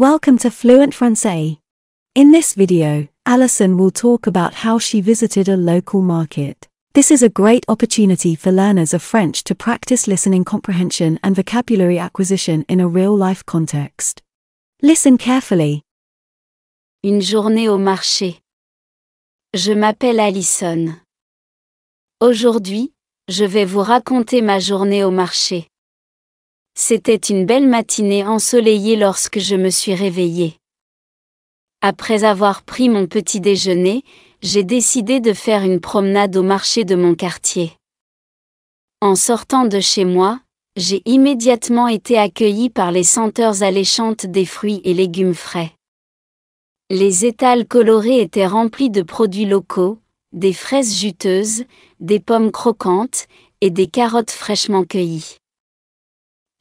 Welcome to Fluent Francais. In this video, Alison will talk about how she visited a local market. This is a great opportunity for learners of French to practice listening comprehension and vocabulary acquisition in a real-life context. Listen carefully. Une journée au marché. Je m'appelle Alison. Aujourd'hui, je vais vous raconter ma journée au marché. C'était une belle matinée ensoleillée lorsque je me suis réveillée. Après avoir pris mon petit déjeuner, j'ai décidé de faire une promenade au marché de mon quartier. En sortant de chez moi, j'ai immédiatement été accueillie par les senteurs alléchantes des fruits et légumes frais. Les étals colorés étaient remplis de produits locaux, des fraises juteuses, des pommes croquantes et des carottes fraîchement cueillies.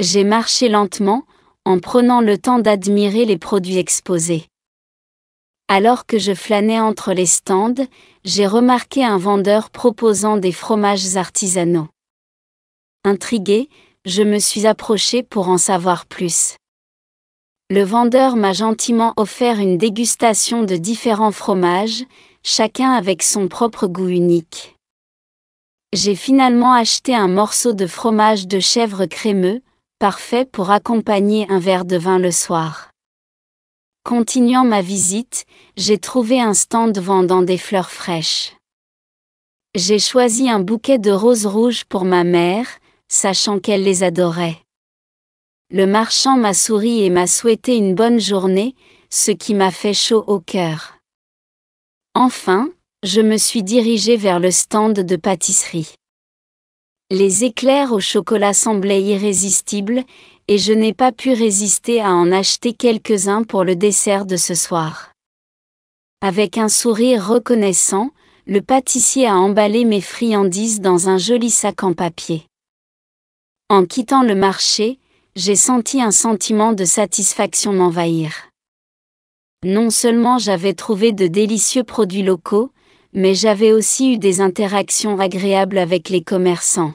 J'ai marché lentement, en prenant le temps d'admirer les produits exposés. Alors que je flânais entre les stands, j'ai remarqué un vendeur proposant des fromages artisanaux. Intrigué, je me suis approché pour en savoir plus. Le vendeur m'a gentiment offert une dégustation de différents fromages, chacun avec son propre goût unique. J'ai finalement acheté un morceau de fromage de chèvre crémeux, parfait pour accompagner un verre de vin le soir. Continuant ma visite, j'ai trouvé un stand vendant des fleurs fraîches. J'ai choisi un bouquet de roses rouges pour ma mère, sachant qu'elle les adorait. Le marchand m'a souri et m'a souhaité une bonne journée, ce qui m'a fait chaud au cœur. Enfin, je me suis dirigée vers le stand de pâtisserie. Les éclairs au chocolat semblaient irrésistibles, et je n'ai pas pu résister à en acheter quelques-uns pour le dessert de ce soir. Avec un sourire reconnaissant, le pâtissier a emballé mes friandises dans un joli sac en papier. En quittant le marché, j'ai senti un sentiment de satisfaction m'envahir. Non seulement j'avais trouvé de délicieux produits locaux, mais j'avais aussi eu des interactions agréables avec les commerçants.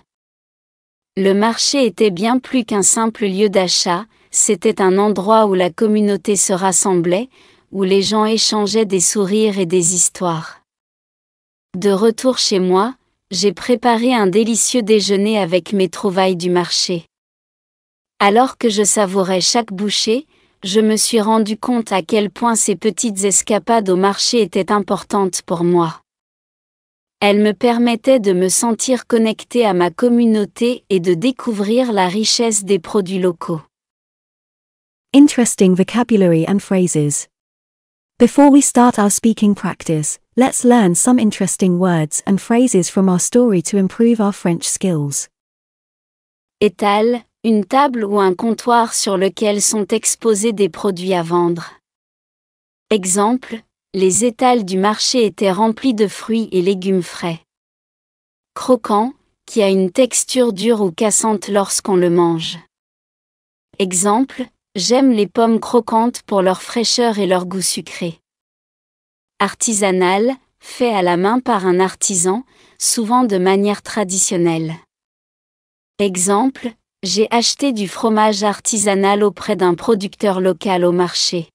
Le marché était bien plus qu'un simple lieu d'achat, c'était un endroit où la communauté se rassemblait, où les gens échangeaient des sourires et des histoires. De retour chez moi, j'ai préparé un délicieux déjeuner avec mes trouvailles du marché. Alors que je savourais chaque bouchée, je me suis rendu compte à quel point ces petites escapades au marché étaient importantes pour moi. Elle me permettait de me sentir connecté à ma communauté et de découvrir la richesse des produits locaux. Interesting vocabulary and phrases. Before we start our speaking practice, let's learn some interesting words and phrases from our story to improve our French skills. Étal, une table ou un comptoir sur lequel sont exposés des produits à vendre. Exemple, les étals du marché étaient remplis de fruits et légumes frais. Croquant, qui a une texture dure ou cassante lorsqu'on le mange. Exemple, j'aime les pommes croquantes pour leur fraîcheur et leur goût sucré. Artisanal, fait à la main par un artisan, souvent de manière traditionnelle. Exemple, j'ai acheté du fromage artisanal auprès d'un producteur local au marché.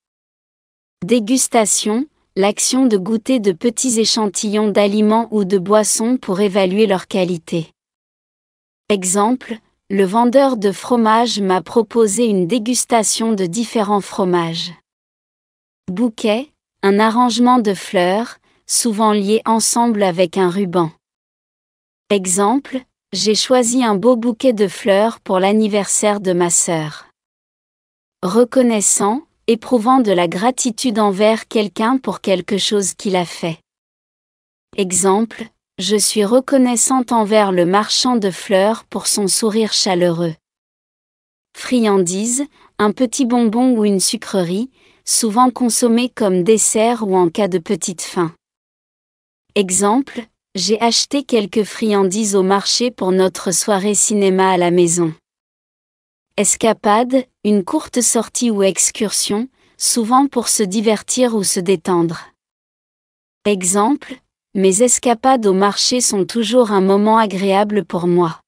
Dégustation, l'action de goûter de petits échantillons d'aliments ou de boissons pour évaluer leur qualité. Exemple, le vendeur de fromage m'a proposé une dégustation de différents fromages. Bouquet, un arrangement de fleurs, souvent lié ensemble avec un ruban. Exemple, j'ai choisi un beau bouquet de fleurs pour l'anniversaire de ma sœur. Reconnaissant, éprouvant de la gratitude envers quelqu'un pour quelque chose qu'il a fait. Exemple, je suis reconnaissante envers le marchand de fleurs pour son sourire chaleureux. Friandise, un petit bonbon ou une sucrerie, souvent consommée comme dessert ou en cas de petite faim. Exemple, j'ai acheté quelques friandises au marché pour notre soirée cinéma à la maison. Escapade, une courte sortie ou excursion, souvent pour se divertir ou se détendre. Exemple, mes escapades au marché sont toujours un moment agréable pour moi.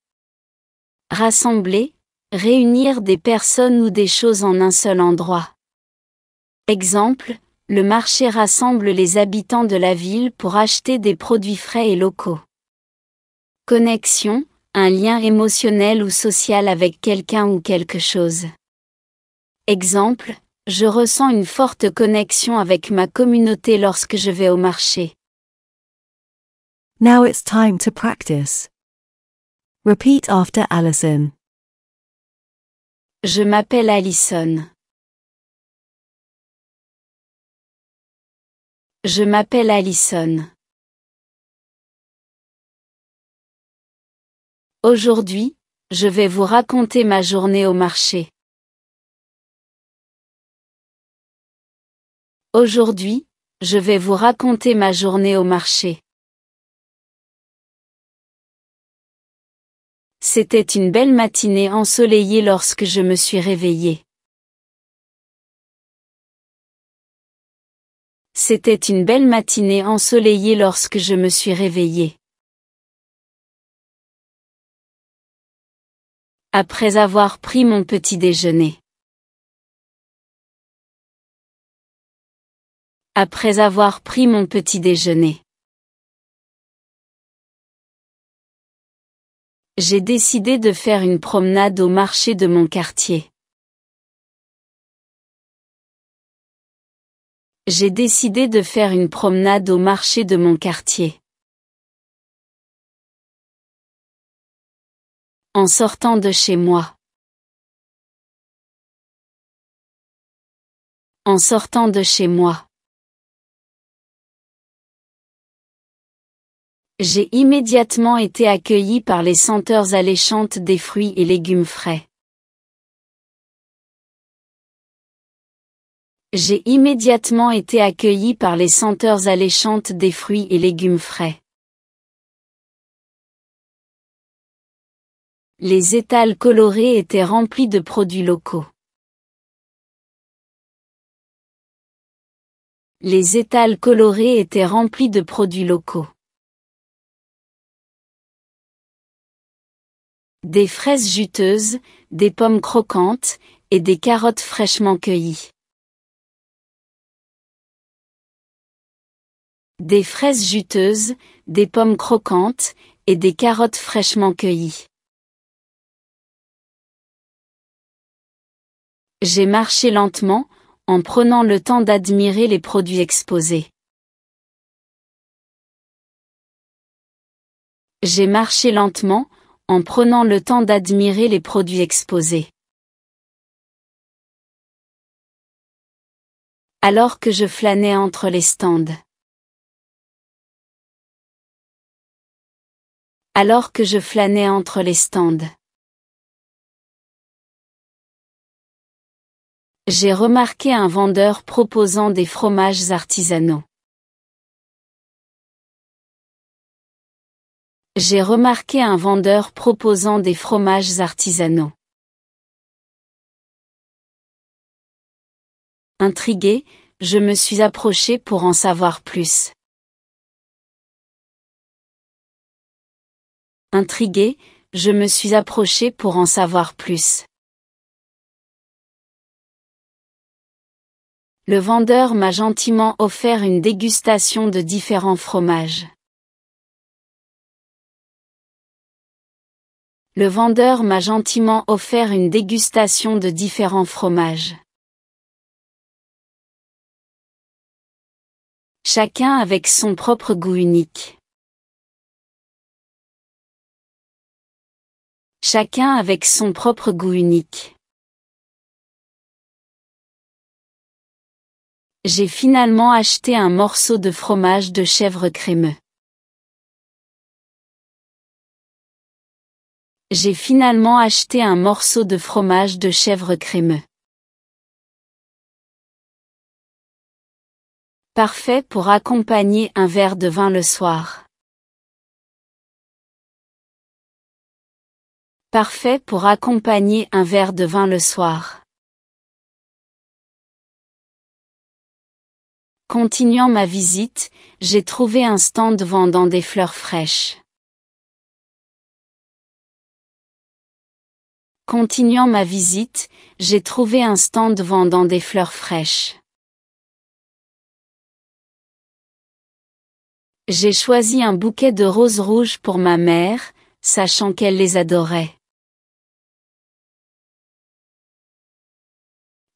Rassembler, réunir des personnes ou des choses en un seul endroit. Exemple, le marché rassemble les habitants de la ville pour acheter des produits frais et locaux. Connexion, un lien émotionnel ou social avec quelqu'un ou quelque chose. Exemple, je ressens une forte connexion avec ma communauté lorsque je vais au marché. Now it's time to practice. Repeat after Alison. Je m'appelle Alison. Je m'appelle Alison. Aujourd'hui, je vais vous raconter ma journée au marché. Aujourd'hui, je vais vous raconter ma journée au marché. C'était une belle matinée ensoleillée lorsque je me suis réveillée. C'était une belle matinée ensoleillée lorsque je me suis réveillée. Après avoir pris mon petit déjeuner. après avoir pris mon petit déjeuner. J'ai décidé de faire une promenade au marché de mon quartier. J'ai décidé de faire une promenade au marché de mon quartier. En sortant de chez moi. En sortant de chez moi. J'ai immédiatement été accueilli par les senteurs alléchantes des fruits et légumes frais. J'ai immédiatement été accueilli par les senteurs alléchantes des fruits et légumes frais. Les étals colorés étaient remplis de produits locaux. Les étals colorés étaient remplis de produits locaux. Des fraises juteuses, des pommes croquantes, et des carottes fraîchement cueillies. Des fraises juteuses, des pommes croquantes, et des carottes fraîchement cueillies. J'ai marché lentement, en prenant le temps d'admirer les produits exposés. J'ai marché lentement, en prenant le temps d'admirer les produits exposés. Alors que je flânais entre les stands. Alors que je flânais entre les stands. J'ai remarqué un vendeur proposant des fromages artisanaux. j'ai remarqué un vendeur proposant des fromages artisanaux. Intrigué, je me suis approché pour en savoir plus. Intrigué, je me suis approché pour en savoir plus. Le vendeur m'a gentiment offert une dégustation de différents fromages. le vendeur m'a gentiment offert une dégustation de différents fromages. Chacun avec son propre goût unique. Chacun avec son propre goût unique. J'ai finalement acheté un morceau de fromage de chèvre crémeux. j'ai finalement acheté un morceau de fromage de chèvre crémeux. Parfait pour accompagner un verre de vin le soir. Parfait pour accompagner un verre de vin le soir. Continuant ma visite, j'ai trouvé un stand vendant des fleurs fraîches. Continuant ma visite, j'ai trouvé un stand vendant des fleurs fraîches. J'ai choisi un bouquet de roses rouges pour ma mère, sachant qu'elle les adorait.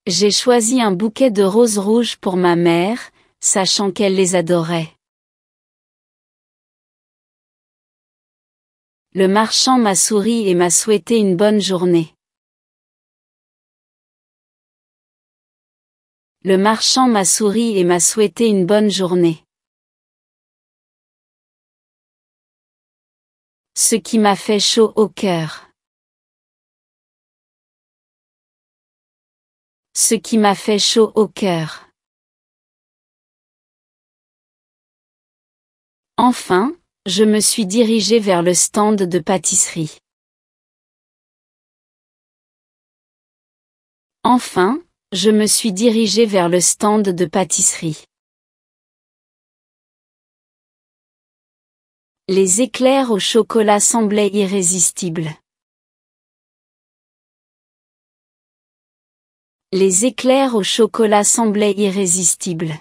J'ai choisi un bouquet de roses rouges pour ma mère, sachant qu'elle les adorait. le marchand m'a souri et m'a souhaité une bonne journée. Le marchand m'a souri et m'a souhaité une bonne journée. Ce qui m'a fait chaud au cœur. Ce qui m'a fait chaud au cœur. Enfin, je me suis dirigé vers le stand de pâtisserie. Enfin, je me suis dirigé vers le stand de pâtisserie. Les éclairs au chocolat semblaient irrésistibles. Les éclairs au chocolat semblaient irrésistibles.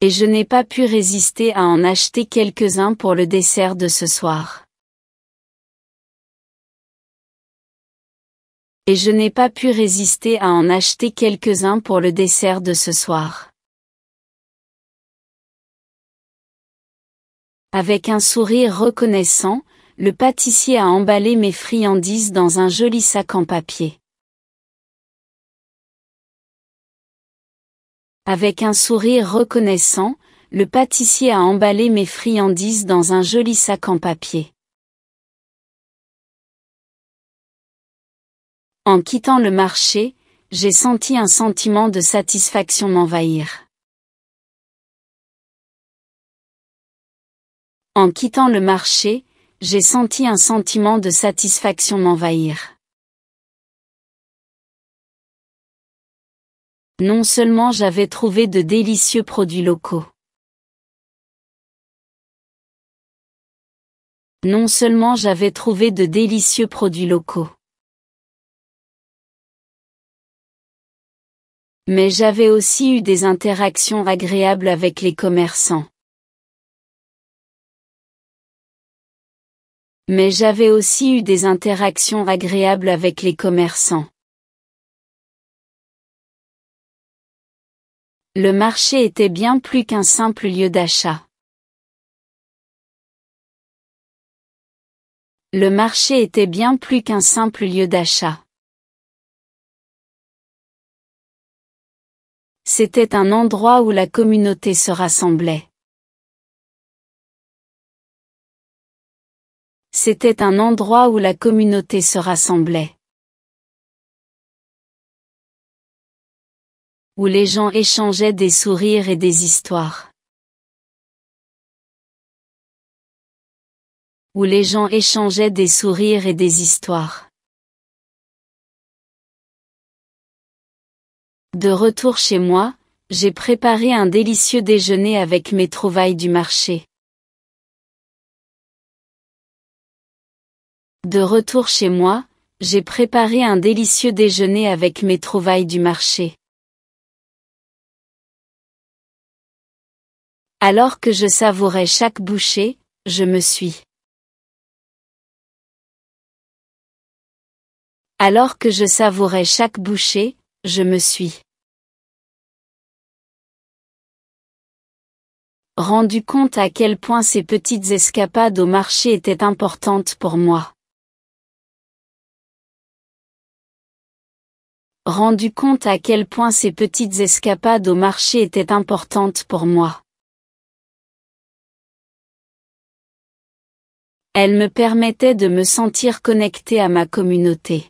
et je n'ai pas pu résister à en acheter quelques-uns pour le dessert de ce soir. Et je n'ai pas pu résister à en acheter quelques-uns pour le dessert de ce soir. Avec un sourire reconnaissant, le pâtissier a emballé mes friandises dans un joli sac en papier. Avec un sourire reconnaissant, le pâtissier a emballé mes friandises dans un joli sac en papier. En quittant le marché, j'ai senti un sentiment de satisfaction m'envahir. En quittant le marché, j'ai senti un sentiment de satisfaction m'envahir. Non seulement j'avais trouvé de délicieux produits locaux. Non seulement j'avais trouvé de délicieux produits locaux. Mais j'avais aussi eu des interactions agréables avec les commerçants. Mais j'avais aussi eu des interactions agréables avec les commerçants. Le marché était bien plus qu'un simple lieu d'achat. Le marché était bien plus qu'un simple lieu d'achat. C'était un endroit où la communauté se rassemblait. C'était un endroit où la communauté se rassemblait. où les gens échangeaient des sourires et des histoires. Où les gens échangeaient des sourires et des histoires. De retour chez moi, j'ai préparé un délicieux déjeuner avec mes trouvailles du marché. De retour chez moi, j'ai préparé un délicieux déjeuner avec mes trouvailles du marché. Alors que je savourais chaque bouchée, je me suis. Alors que je savourais chaque bouchée, je me suis. rendu compte à quel point ces petites escapades au marché étaient importantes pour moi. Rendu compte à quel point ces petites escapades au marché étaient importantes pour moi. Elle me permettait de me sentir connectée à ma communauté.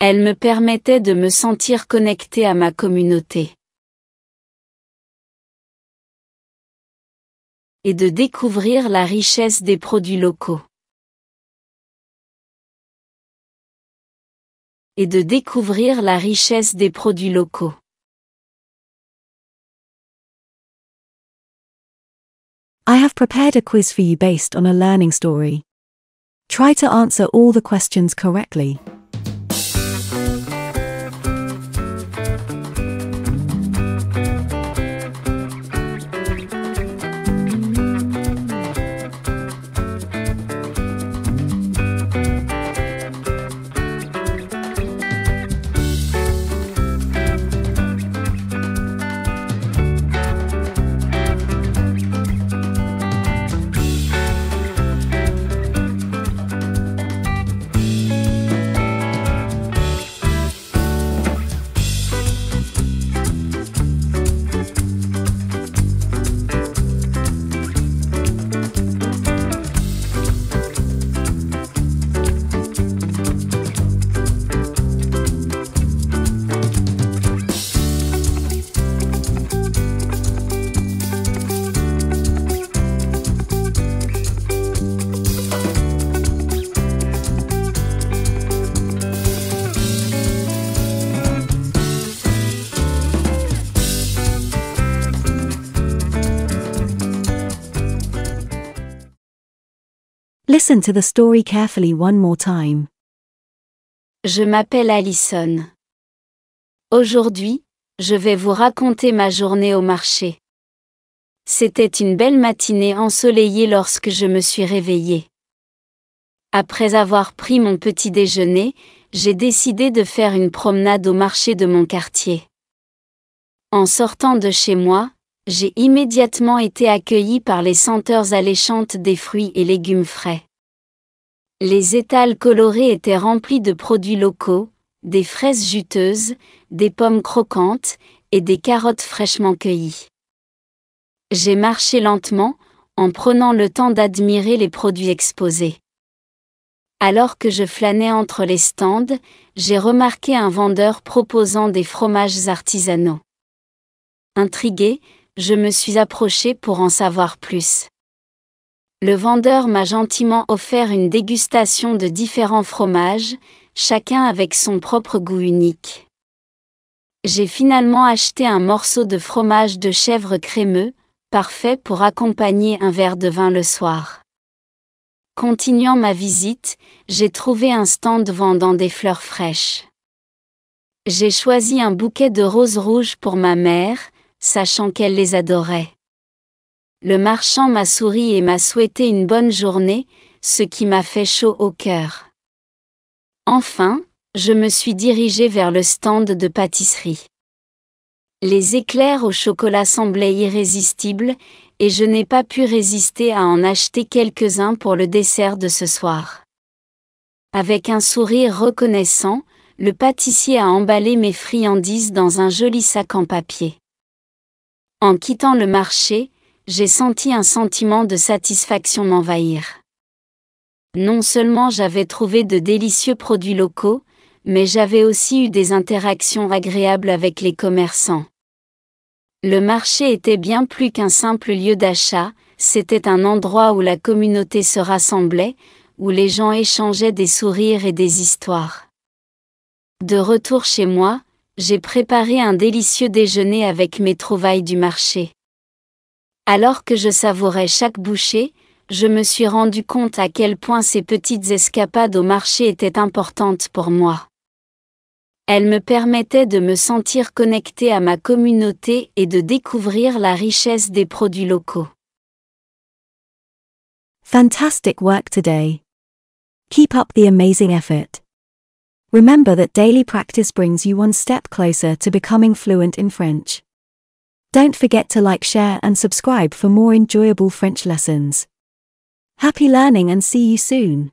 Elle me permettait de me sentir connectée à ma communauté. Et de découvrir la richesse des produits locaux. Et de découvrir la richesse des produits locaux. I have prepared a quiz for you based on a learning story. Try to answer all the questions correctly. Listen to the story carefully one more time. Je m'appelle Allison. Aujourd'hui, je vais vous raconter ma journée au marché. C'était une belle matinée ensoleillée lorsque je me suis réveillée. Après avoir pris mon petit déjeuner, j'ai décidé de faire une promenade au marché de mon quartier. En sortant de chez moi, j'ai immédiatement été accueillie par les senteurs alléchantes des fruits et légumes frais. Les étals colorés étaient remplis de produits locaux, des fraises juteuses, des pommes croquantes et des carottes fraîchement cueillies. J'ai marché lentement, en prenant le temps d'admirer les produits exposés. Alors que je flânais entre les stands, j'ai remarqué un vendeur proposant des fromages artisanaux. Intrigué, je me suis approché pour en savoir plus le vendeur m'a gentiment offert une dégustation de différents fromages, chacun avec son propre goût unique. J'ai finalement acheté un morceau de fromage de chèvre crémeux, parfait pour accompagner un verre de vin le soir. Continuant ma visite, j'ai trouvé un stand vendant des fleurs fraîches. J'ai choisi un bouquet de roses rouges pour ma mère, sachant qu'elle les adorait. Le marchand m'a souri et m'a souhaité une bonne journée, ce qui m'a fait chaud au cœur. Enfin, je me suis dirigée vers le stand de pâtisserie. Les éclairs au chocolat semblaient irrésistibles, et je n'ai pas pu résister à en acheter quelques-uns pour le dessert de ce soir. Avec un sourire reconnaissant, le pâtissier a emballé mes friandises dans un joli sac en papier. En quittant le marché, j'ai senti un sentiment de satisfaction m'envahir. Non seulement j'avais trouvé de délicieux produits locaux, mais j'avais aussi eu des interactions agréables avec les commerçants. Le marché était bien plus qu'un simple lieu d'achat, c'était un endroit où la communauté se rassemblait, où les gens échangeaient des sourires et des histoires. De retour chez moi, j'ai préparé un délicieux déjeuner avec mes trouvailles du marché. Alors que je savourais chaque bouchée, je me suis rendu compte à quel point ces petites escapades au marché étaient importantes pour moi. Elles me permettaient de me sentir connectée à ma communauté et de découvrir la richesse des produits locaux. Fantastic work today. Keep up the amazing effort. Remember that daily practice brings you one step closer to becoming fluent in French. Don't forget to like, share and subscribe for more enjoyable French lessons. Happy learning and see you soon.